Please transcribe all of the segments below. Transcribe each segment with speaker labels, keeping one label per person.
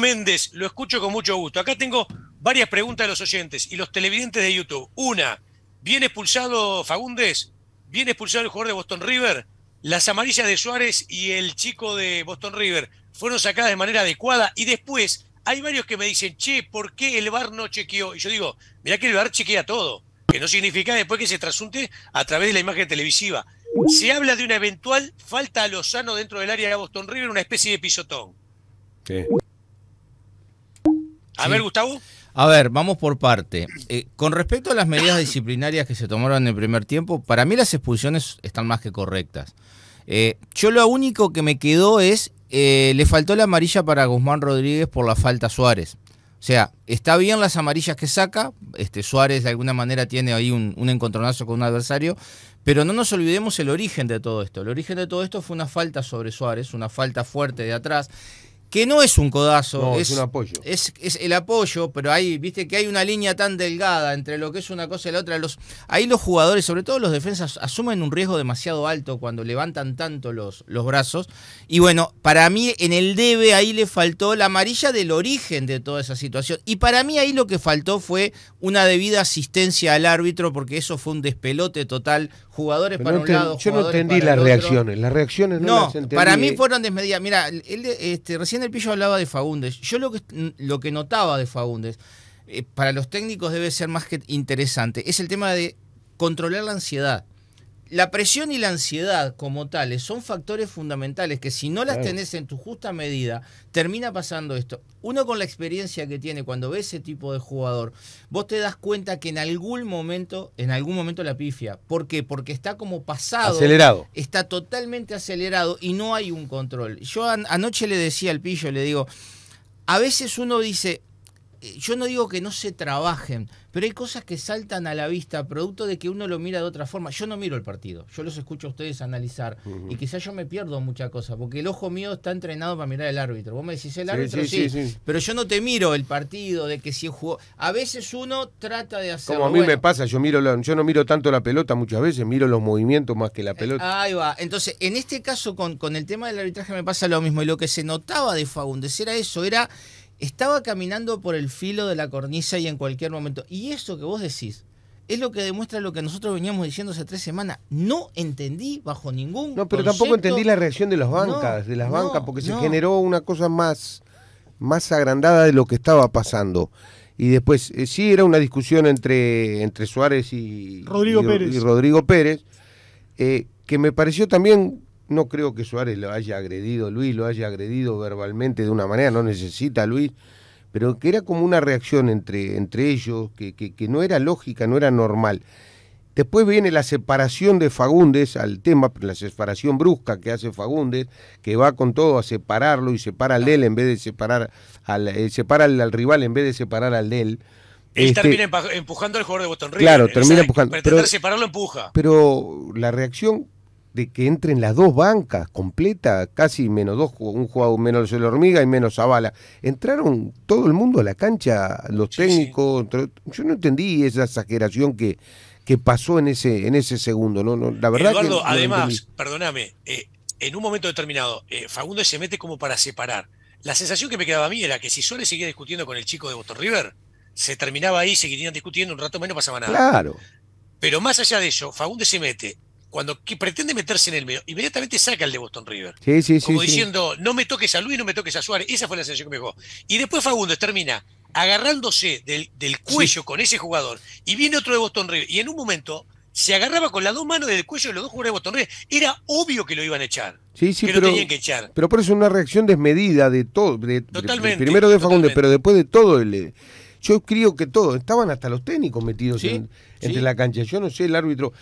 Speaker 1: Méndez, lo escucho con mucho gusto. Acá tengo varias preguntas de los oyentes y los televidentes de YouTube. Una, ¿viene expulsado Fagundes? ¿Viene expulsado el jugador de Boston River? ¿Las amarillas de Suárez y el chico de Boston River fueron sacadas de manera adecuada? Y después, hay varios que me dicen, che, ¿por qué el VAR no chequeó? Y yo digo, mirá que el VAR chequea todo, que no significa después que se trasunte a través de la imagen televisiva. Se habla de una eventual falta a Lozano dentro del área de Boston River, una especie de pisotón. Sí. A ver, Gustavo. A
Speaker 2: ver, vamos por parte. Eh, con respecto a las medidas disciplinarias que se tomaron en el primer tiempo, para mí las expulsiones están más que correctas. Eh, yo lo único que me quedó es, eh, le faltó la amarilla para Guzmán Rodríguez por la falta a Suárez. O sea, está bien las amarillas que saca, este, Suárez de alguna manera tiene ahí un, un encontronazo con un adversario, pero no nos olvidemos el origen de todo esto. El origen de todo esto fue una falta sobre Suárez, una falta fuerte de atrás que no es un codazo. es, un apoyo. Es, el apoyo, pero ahí, viste que hay una línea tan delgada entre lo que es una cosa y la otra. Los, ahí los jugadores, sobre todo los defensas, asumen un riesgo demasiado alto cuando levantan tanto los, los brazos. Y bueno, para mí en el debe ahí le faltó la amarilla del origen de toda esa situación. Y para mí ahí lo que faltó fue una debida asistencia al árbitro, porque eso fue un despelote total. Jugadores para un lado. Yo no entendí las reacciones. Las
Speaker 3: reacciones no, Para mí
Speaker 2: fueron desmedidas. Mira, él, este, recién el Pillo hablaba de Fagundes. Yo lo que, lo que notaba de Fagundes, eh, para los técnicos debe ser más que interesante, es el tema de controlar la ansiedad la presión y la ansiedad como tales son factores fundamentales que si no las tenés en tu justa medida, termina pasando esto. Uno con la experiencia que tiene cuando ve ese tipo de jugador, vos te das cuenta que en algún momento, en algún momento la pifia. ¿Por qué? Porque está como pasado. Acelerado. Está totalmente acelerado y no hay un control. Yo anoche le decía al pillo, le digo, a veces uno dice, eh, yo no digo que no se trabajen, pero hay cosas que saltan a la vista producto de que uno lo mira de otra forma. Yo no miro el partido, yo los escucho a ustedes analizar y quizás yo me pierdo muchas cosas, porque el ojo mío está entrenado para mirar el árbitro. Vos me decís el árbitro, sí, pero yo no te miro el partido de que si jugó. A veces uno trata de hacer. Como a mí me
Speaker 3: pasa, yo miro yo no miro tanto la pelota muchas veces, miro los movimientos más que la eh, pelota.
Speaker 2: Ahí va. Entonces, en este caso con, con el tema del arbitraje me pasa lo mismo y lo que se notaba de Fagundes era eso, era estaba caminando por el filo de la cornisa y en cualquier momento. Y eso que vos decís es lo que demuestra lo que nosotros veníamos diciendo hace tres semanas. No entendí bajo ningún. No, pero tampoco entendí la reacción de las bancas, de las bancas, porque
Speaker 3: se generó una cosa más, más agrandada de lo que estaba pasando. Y después, eh, sí, era una discusión entre, entre Suárez y Rodrigo Pérez. Y Rodrigo Pérez eh, que me pareció también no creo que Suárez lo haya agredido, Luis lo haya agredido verbalmente de una manera, no necesita Luis, pero que era como una reacción entre, entre ellos, que, que, no era lógica, no era normal. Después viene la separación de Fagundes al tema, la separación brusca que hace Fagundes, que va con todo a separarlo y separa al del en vez de separar al, eh, separa al, rival en vez de separar al Del. él. Este termina
Speaker 1: empujando al jugador de Boston River. Claro, termina empujando. separarlo empuja.
Speaker 3: Pero la reacción de que entren las dos bancas completa, casi menos dos, un jugador menos el hormiga y menos Zavala. Entraron todo el mundo a la cancha, los técnicos. Yo no entendí esa exageración que, que pasó en ese, en ese segundo. No, la verdad Eduardo, además,
Speaker 1: perdóname, eh, en un momento determinado, eh, Fagundes se mete como para separar. La sensación que me quedaba a mí era que si Suárez seguía discutiendo con el chico de Boston River, se terminaba ahí, seguirían discutiendo, un rato menos pasaba nada. Claro. Pero más allá de eso, Fagundes se mete cuando pretende meterse en el medio, inmediatamente saca el de Boston River. Sí, sí, como diciendo, no me toques a Luis, no me toques a Suárez. Esa fue la sensación que me dejó. Y después Fagundes termina agarrándose del, cuello con ese jugador. Y viene otro de Boston River. Y en un momento se agarraba con las dos manos del cuello de los dos jugadores de Boston River. Era obvio que lo iban a echar. Sí, sí, que pero, lo tenían que echar. Pero
Speaker 3: por eso una reacción desmedida de todo. totalmente. primero de Fagundes, pero después de todo el eh, yo creo que todos, estaban hasta los técnicos metidos entre la cancha. Yo no sé, el árbitro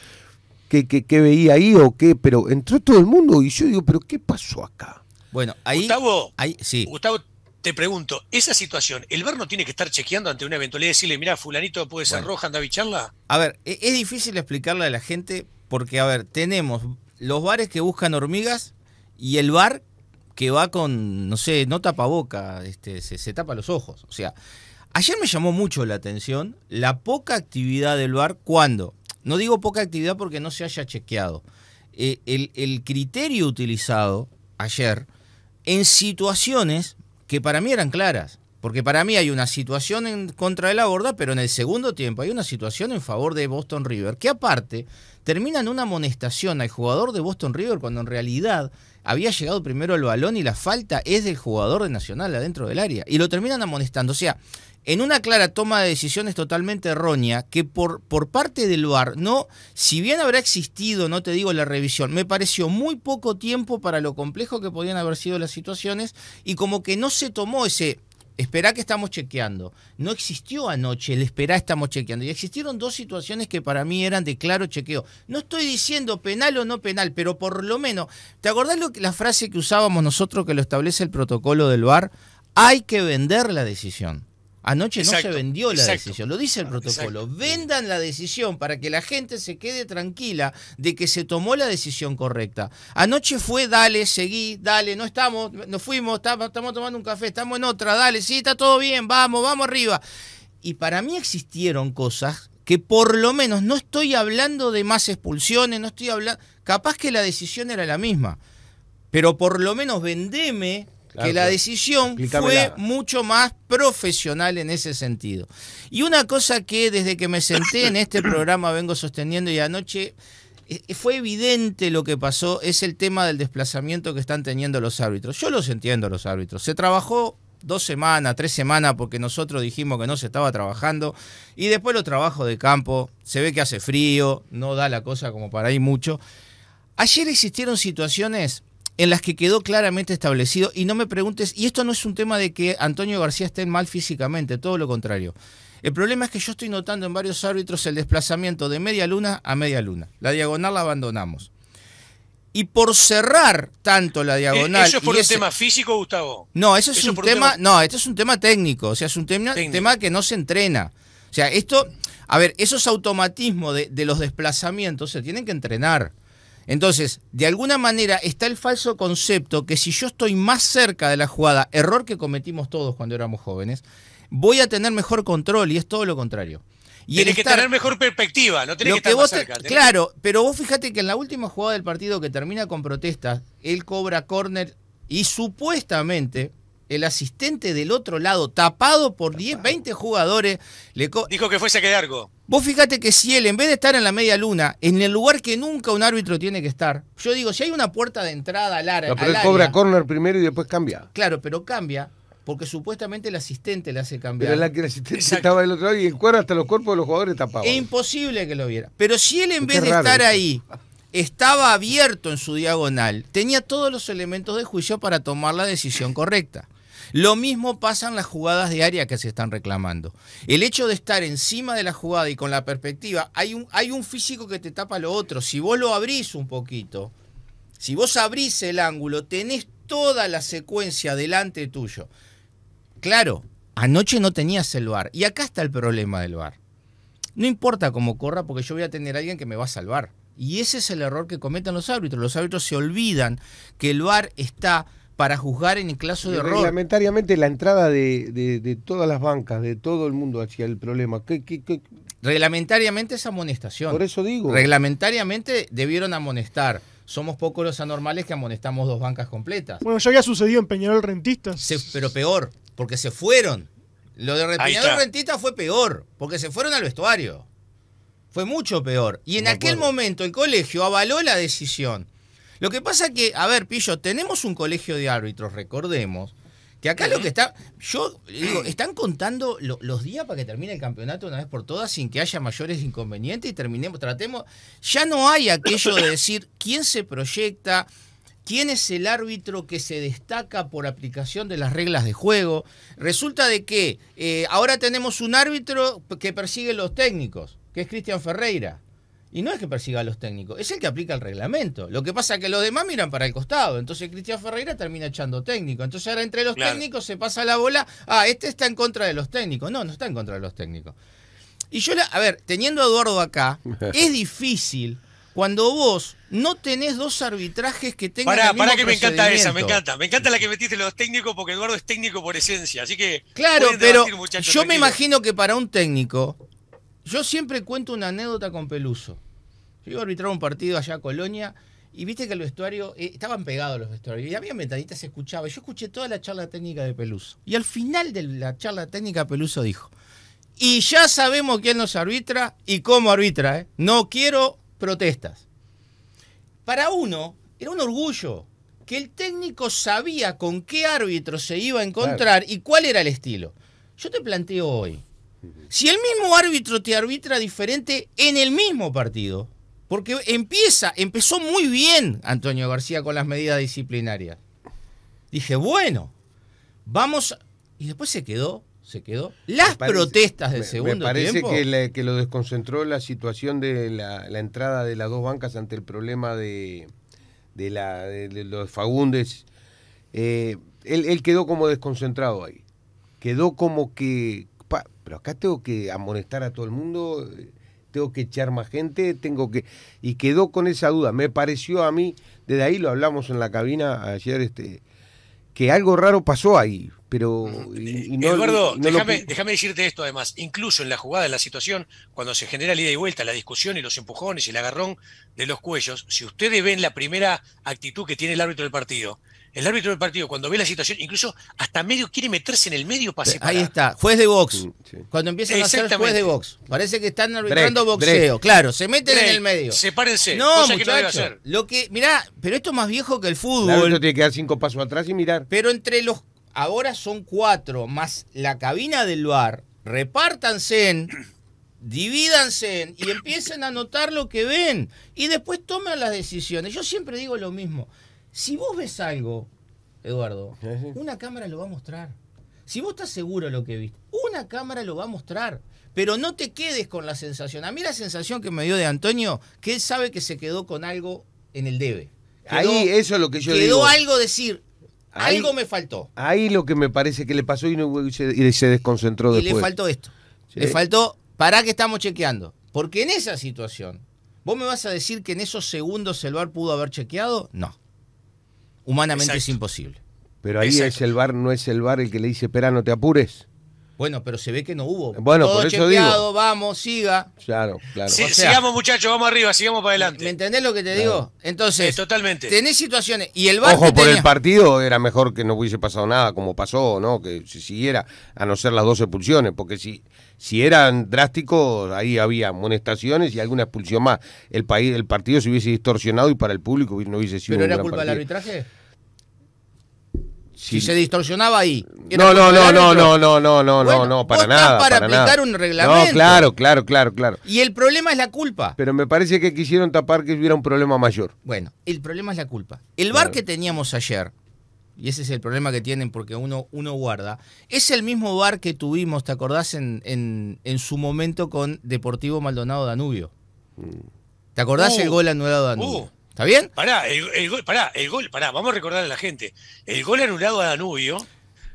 Speaker 3: qué, veía ahí o qué, pero entró todo el mundo y yo digo, pero ¿qué pasó acá?
Speaker 1: Bueno, ahí. Gustavo, ahí, sí. Gustavo, te pregunto, esa situación, ¿el bar no tiene que estar chequeando ante una eventualidad y decirle, mira, fulanito puede ser roja, anda a bicharla? A ver, e, es difícil
Speaker 2: explicarle a la gente porque, a ver, tenemos los bares que buscan hormigas y el bar que va con, no sé, no tapa boca, este, se, se, tapa los ojos. O sea, ayer me llamó mucho la atención la poca actividad del bar cuando no digo poca actividad porque no se haya chequeado. Eh, el, criterio utilizado ayer en situaciones que para mí eran claras. Porque para mí hay una situación en contra de la borda, pero en el segundo tiempo hay una situación en favor de Boston River, que aparte terminan una amonestación al jugador de Boston River cuando en realidad había llegado primero el balón y la falta es del jugador de Nacional adentro del área. Y lo terminan amonestando. O sea, en una clara toma de decisiones totalmente errónea que por, por parte del VAR, no, si bien habrá existido, no te digo la revisión, me pareció muy poco tiempo para lo complejo que podían haber sido las situaciones y como que no se tomó ese Esperá que estamos chequeando. No existió anoche el esperá estamos chequeando. Y existieron dos situaciones que para mí eran de claro chequeo. No estoy diciendo penal o no penal, pero por lo menos, ¿te acordás lo que, la frase que usábamos nosotros que lo establece el protocolo del VAR? Hay que vender la decisión. Anoche no se vendió la decisión, lo dice el protocolo. Vendan la decisión para que la gente se quede tranquila de que se tomó la decisión correcta. Anoche fue, dale, seguí, dale, no estamos, nos fuimos, estamos, estamos tomando un café, estamos en otra, dale, sí, está todo bien, vamos, vamos arriba. Y para mí existieron cosas que por lo menos no estoy hablando de más expulsiones, no estoy hablando, capaz que la decisión era la misma, pero por lo menos vendeme que la decisión fue mucho más profesional en ese sentido. Y una cosa que desde que me senté en este programa vengo sosteniendo y anoche eh, eh, fue evidente lo que pasó es el tema del desplazamiento que están teniendo los árbitros. Yo los entiendo los árbitros. Se trabajó dos semanas, tres semanas, porque nosotros dijimos que no se estaba trabajando. Y después lo trabajo de campo, se ve que hace frío, no da la cosa como para ir mucho. Ayer existieron situaciones en las que quedó claramente establecido, y no me preguntes, y esto no es un tema de que Antonio García esté mal físicamente, todo lo contrario. El problema es que yo estoy notando en varios árbitros el desplazamiento de media luna a media luna. La diagonal la abandonamos. Y por cerrar tanto la eh, diagonal. ¿Eso es por un tema
Speaker 1: físico, Gustavo? No, eso es un, tema... No,
Speaker 2: esto es un tema técnico. O sea, es un tema, tema que no se entrena. O sea, esto. A ver, esos automatismos de, de los desplazamientos se tienen que entrenar. Entonces, de alguna manera está el falso concepto que si yo estoy más cerca de la jugada, error que cometimos todos cuando éramos jóvenes, voy a tener mejor control y es todo lo contrario.
Speaker 1: Tiene que tener mejor perspectiva, no tenés que, estar más cerca, Claro,
Speaker 2: pero vos fíjate que en la última jugada del partido que termina con protestas, él cobra córner y supuestamente el asistente del otro lado, tapado por 10, 20 jugadores.
Speaker 1: Le Dijo que fuese a quedar algo.
Speaker 2: Vos fíjate que si él, en vez de estar en la media luna, en el lugar que nunca un árbitro tiene que estar, yo digo, si hay una puerta de entrada al área. pero él cobra
Speaker 3: corner primero y después cambia.
Speaker 2: Claro, pero cambia. Porque supuestamente el asistente le hace cambiar. Pero que el
Speaker 3: asistente estaba del otro
Speaker 2: lado y el hasta los cuerpos de los jugadores tapados. Es imposible que lo viera. Pero si él, en vez de estar ahí, estaba abierto en su diagonal, tenía todos los elementos de juicio para tomar la decisión correcta. Lo mismo pasan las jugadas de área que se están reclamando. El hecho de estar encima de la jugada y con la perspectiva, hay un, hay un físico que te tapa lo otro. Si vos lo abrís un poquito, si vos abrís el ángulo, tenés toda la secuencia delante tuyo. Claro, anoche no tenías el bar. Y acá está el problema del bar. No importa cómo corra, porque yo voy a tener a alguien que me va a salvar. Y ese es el error que cometen los árbitros. Los árbitros se olvidan que el bar está para juzgar en el caso de error.
Speaker 3: Reglamentariamente la entrada de, todas las bancas, de todo el mundo hacia el
Speaker 2: problema. Reglamentariamente es amonestación. Por eso digo. Reglamentariamente debieron amonestar. Somos pocos los anormales que amonestamos dos bancas completas.
Speaker 1: Bueno, ya había sucedido en
Speaker 2: Peñarol Rentistas. pero peor, porque se fueron. Lo de Peñarol Rentista fue peor, porque se fueron al vestuario. Fue mucho peor. Y en aquel momento el colegio avaló la decisión lo que pasa que, a ver, Pillo, tenemos un colegio de árbitros, recordemos, que acá lo que está, yo digo, están contando los días para que termine el campeonato una vez por todas sin que haya mayores inconvenientes y terminemos, tratemos, ya no hay aquello de decir quién se proyecta, quién es el árbitro que se destaca por aplicación de las reglas de juego. Resulta de que eh, ahora tenemos un árbitro que persigue los técnicos, que es Cristian Ferreira. Y no es que persiga a los técnicos, es el que aplica el reglamento. Lo que pasa es que los demás miran para el costado. Entonces Cristian Ferreira termina echando técnico. Entonces ahora entre los técnicos se pasa la bola. Ah, este está en contra de los técnicos. No, no está en contra de los técnicos. Y yo, la, a ver, teniendo a Eduardo acá, es difícil cuando vos no tenés dos arbitrajes que tengan para, el mismo para que me encanta esa, me encanta.
Speaker 1: Me encanta la que metiste los técnicos porque Eduardo es técnico por esencia. Así que. Claro, pero yo me imagino
Speaker 2: que para un técnico. Yo siempre cuento una anécdota con Peluso. Yo iba a arbitrar un partido allá a Colonia y viste que el vestuario, eh, estaban pegados los vestuarios, y había ventanitas, se escuchaba. Yo escuché toda la charla técnica de Peluso. Y al final de la charla técnica, Peluso dijo, y ya sabemos quién nos arbitra y cómo arbitra, eh. no quiero protestas. Para uno, era un orgullo que el técnico sabía con qué árbitro se iba a encontrar y cuál era el estilo. Yo te planteo hoy, si el mismo árbitro te arbitra diferente en el mismo partido, porque empieza, empezó muy bien Antonio García con las medidas disciplinarias. Dije, bueno, vamos. Y después se quedó, se quedó. Las protestas del segundo segundo me parece
Speaker 3: que, lo desconcentró la situación de la, entrada de las dos bancas ante el problema de, la, los Fagundes. Eh, él, quedó como desconcentrado ahí. Quedó como que. pero acá tengo que amonestar a todo el mundo eh, tengo que echar más gente, tengo que... Y quedó con esa duda. Me pareció a mí, desde ahí lo hablamos en la cabina ayer, este, que algo raro pasó ahí. Pero, eh, no, Eduardo, déjame,
Speaker 1: decirte esto además. Incluso en la jugada, en la situación, cuando se genera la ida y vuelta, la discusión y los empujones y el agarrón de los cuellos, si ustedes ven la primera actitud que tiene el árbitro del partido, el árbitro del partido, cuando ve la situación, incluso hasta medio quiere meterse en el medio para separar. Ahí
Speaker 2: está, juez de box. Cuando empiezan a hacer juez de box.
Speaker 1: Parece que están arbitrando boxeo. Claro, se meten en el medio. Sepárense. No,
Speaker 2: cosa hacer. Lo que, mirá, pero esto es más viejo que el fútbol. El tiene que dar cinco pasos atrás y mirar. Pero entre los. Ahora son cuatro, más la cabina del bar. Repártanse en divídanse y empiecen a notar lo que ven y después tomen las decisiones. Yo siempre digo lo mismo. Si vos ves algo, Eduardo, una cámara lo va a mostrar. Si vos estás seguro de lo que viste, una cámara lo va a mostrar. Pero no te quedes con la sensación. A mí la sensación que me dio de Antonio, que él sabe que se quedó con algo en el debe. ahí,
Speaker 3: eso es lo que yo quedó digo. Quedó algo
Speaker 2: decir, algo me faltó. Ahí lo que me parece que le pasó y, no, se,
Speaker 3: desconcentró después. Y le faltó
Speaker 2: esto. Le faltó, para que estamos chequeando. Porque en esa situación, ¿vos me vas a decir que en esos segundos el bar pudo haber chequeado? No. Humanamente es imposible. Pero ahí es el
Speaker 3: bar, no es el bar el que le dice, espera, no te apures.
Speaker 2: Bueno, pero se ve que no hubo. Bueno, por eso digo. vamos, siga.
Speaker 3: Claro, claro. sigamos,
Speaker 2: muchachos, vamos arriba, sigamos para adelante. ¿Me entendés lo que te digo? Entonces, totalmente. tenés situaciones. Y el bar Ojo, por
Speaker 3: el partido era mejor que no hubiese pasado nada, como pasó, ¿no? Que si siguiera, a no ser las dos expulsiones, porque si, si eran drásticos, ahí había amonestaciones y alguna expulsión más. El, país, el partido se hubiese distorsionado y para el público no hubiese sido. ¿Pero era culpa del arbitraje? Si, se distorsionaba ahí.
Speaker 2: No, no, no, no, no, no, no, no,
Speaker 3: no, no, para nada. Para, aplicar un
Speaker 2: reglamento. No, claro,
Speaker 3: claro, claro, claro.
Speaker 2: Y el problema es la culpa.
Speaker 3: Pero me parece que quisieron tapar que hubiera un problema
Speaker 2: mayor. Bueno, el problema es la culpa. El bar que teníamos ayer, y ese es el problema que tienen porque uno, uno guarda, es el mismo bar que tuvimos, ¿te acordás? En, en, en su momento con Deportivo Maldonado Danubio. Mm. ¿Te acordás el uh. gol anulado Danubio? Uh.
Speaker 1: ¿Está bien? Pará, el, gol, pará, el gol, pará, vamos a recordar a la gente. El gol anulado a Danubio,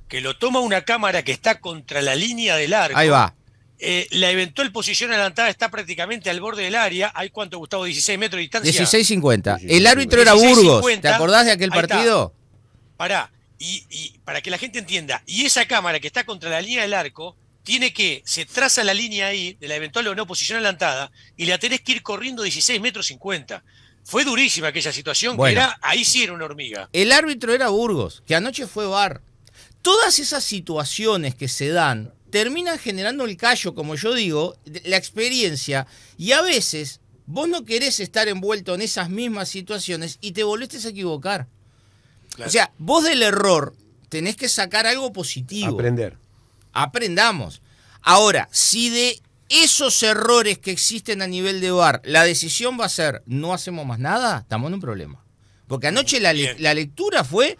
Speaker 1: que lo toma una cámara que está contra la línea del arco. Ahí va. Eh, la eventual posición adelantada está prácticamente al borde del área. ¿Hay cuánto, Gustavo? 16 metros de distancia.
Speaker 2: 16.50. El árbitro era Burgos. ¿Te acordás de aquel partido?
Speaker 1: Pará. Y, para que la gente entienda, y esa cámara que está contra la línea del arco, tiene que, se traza la línea ahí de la eventual o no posición adelantada, y la tenés que ir corriendo 16 metros 50. Fue durísima aquella situación, que era, ahí sí era una hormiga.
Speaker 2: El árbitro era Burgos, que anoche fue Bar. Todas esas situaciones que se dan terminan generando el callo, como yo digo, la experiencia. Y a veces vos no querés estar envuelto en esas mismas situaciones y te volviste a equivocar. O sea, vos del error tenés que sacar algo positivo. Aprender. Aprendamos. Ahora, si de esos errores que existen a nivel de bar, la decisión va a ser, no hacemos más nada, estamos en un problema. Porque anoche la, lectura fue,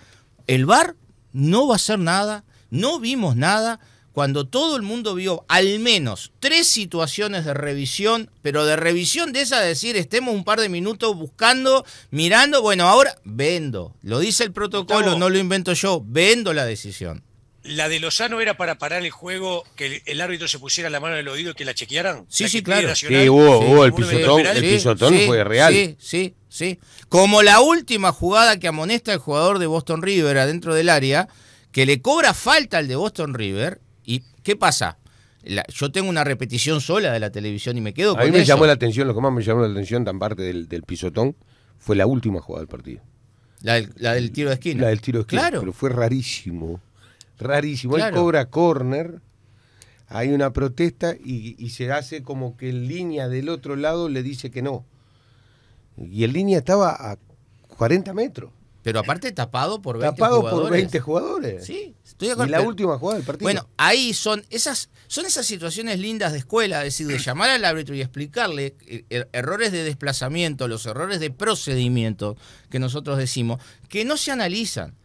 Speaker 2: el bar no va a hacer nada, no vimos nada, cuando todo el mundo vio al menos tres situaciones de revisión, pero de revisión de esa, decir, estemos un par de minutos buscando, mirando, bueno, ahora vendo, lo dice el protocolo, no lo invento yo, vendo la decisión
Speaker 1: la de Lozano era para parar el juego, que el, árbitro se pusiera la mano en el oído y que la chequearan. Sí, sí, claro. Sí, hubo, el
Speaker 2: pisotón, el pisotón fue real. Sí, sí, sí. Como la última jugada que amonesta el jugador de Boston River adentro del área, que le cobra falta al de Boston River. ¿Y qué pasa? yo tengo una repetición sola de la televisión y me quedo con A mí me llamó la
Speaker 3: atención, lo que más me llamó la atención, tan parte del, pisotón, fue la última jugada del partido. La del, tiro de esquina. La del tiro de esquina. Claro. Pero fue rarísimo rarísimo. Él cobra corner, hay una protesta y, se hace como que el línea del otro lado le dice que no. Y el línea estaba a 40 metros. Pero
Speaker 2: aparte tapado por 20 jugadores. Tapado por 20
Speaker 3: jugadores. Sí, estoy de acuerdo. Y la última jugada del partido. Bueno,
Speaker 2: ahí son esas, son esas situaciones lindas de escuela, es decir, de llamar al árbitro y explicarle eh, er, errores de desplazamiento, los errores de procedimiento que nosotros decimos, que no se analizan.